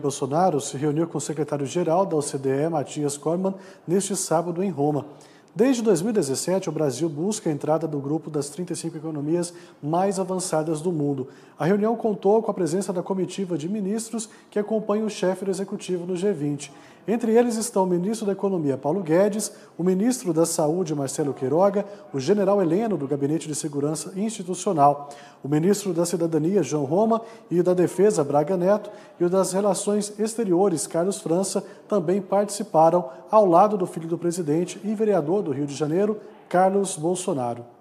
Bolsonaro se reuniu com o secretário-geral da OCDE, Matias Cormann, neste sábado em Roma. Desde 2017, o Brasil busca a entrada do grupo das 35 economias mais avançadas do mundo. A reunião contou com a presença da comitiva de ministros que acompanha o chefe do executivo no G20. Entre eles estão o ministro da Economia, Paulo Guedes, o ministro da Saúde, Marcelo Queiroga, o general Heleno, do Gabinete de Segurança Institucional, o ministro da Cidadania, João Roma, e o da Defesa, Braga Neto, e o das Relações Exteriores, Carlos França, também participaram, ao lado do filho do presidente e vereador do Rio de Janeiro, Carlos Bolsonaro.